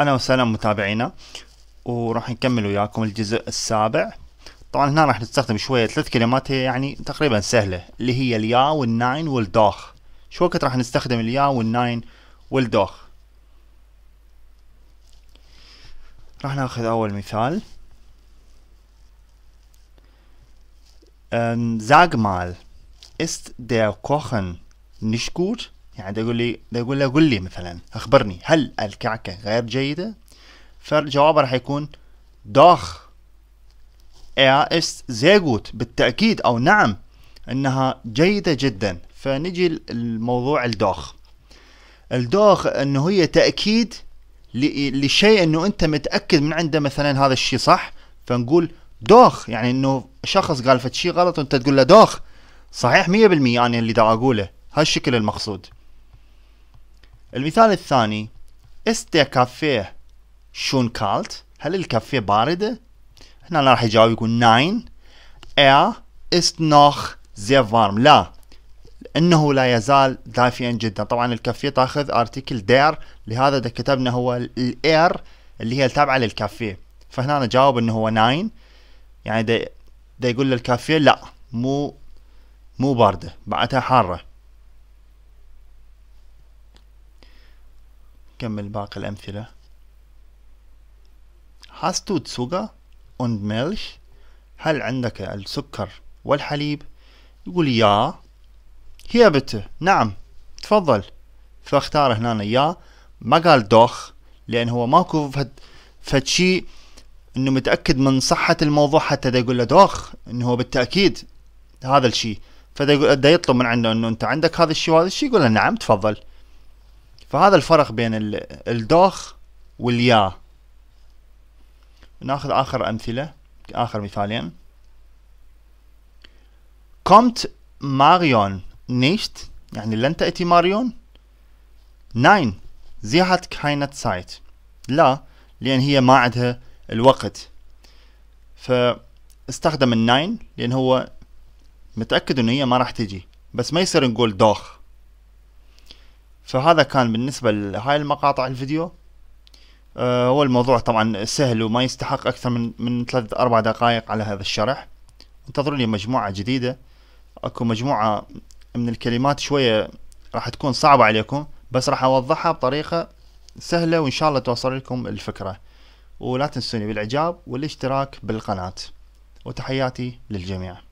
أهلا وسهلا متابعينا وراح نكمل وياكم الجزء السابع طبعا هنا راح نستخدم شوية ثلاث كلمات هي يعني تقريبا سهلة اللي هي اليا والناين والدوخ شو وقت راح نستخدم اليا والناين والدوخ راح ناخذ أول مثال زاغ مال است دير كوخن نيش يعني ده يقول لي ده يقول لي قول لي مثلا اخبرني هل الكعكه غير جيده فالجواب راح يكون doch er ist sehr gut بالتأكيد أو نعم أنها جيدة جدا فنجي الموضوع الدوخ الدوخ أنه هي تأكيد لشيء أنه أنت متأكد من عنده مثلا هذا الشيء صح فنقول دوخ يعني أنه شخص قال فشي غلط وأنت تقول له دوخ صحيح 100% أنا اللي دا أقوله هالشكل المقصود المثال الثاني استا كافيه شون كالت هل الكافيه باردة؟ هنا راح يجاوب يقول ناين er ist noch sehr warm لا انه لا يزال دافئا جدا طبعا الكافيه تاخذ ارتكل دير لهذا ده كتبنا هو الاير اللي هي التابعه للكافيه فهنا انا جاوب انه هو ناين يعني ده, دا يقول للكافيه لا مو مو بارده بعدها حاره كمل باقي الأمثلة Hast du Zucker und Milch? هل عندك السكر والحليب؟ يقول يا هي بت نعم تفضل فاختار هنا يا ما قال دوخ لأن هو ماكو فد, فد شيء انه متأكد من صحة الموضوع حتى دا يقول له دوخ انه هو بالتأكيد هذا الشيء فدا يطلب من عنده انه انت عندك هذا الشيء وهذا الشيء يقول له نعم تفضل فهذا الفرق بين الدوخ واليا ناخذ آخر أمثلة آخر مثالين كومت ماريون نيشت يعني لن تأتي ماريون ناين زي هات كاينة سايت لا لأن هي ما عندها الوقت فاستخدم الناين لأن هو متأكد أن هي ما راح تجي بس ما يصير نقول دوخ فهذا كان بالنسبة لهاي المقاطع الفيديو آه، هو الموضوع طبعا سهل وما يستحق أكثر من من ثلاث أربع دقائق على هذا الشرح انتظروني مجموعة جديدة أكو مجموعة من الكلمات شوية راح تكون صعبة عليكم بس راح أوضحها بطريقة سهلة وإن شاء الله توصل لكم الفكرة ولا تنسوني بالإعجاب والاشتراك بالقناة وتحياتي للجميع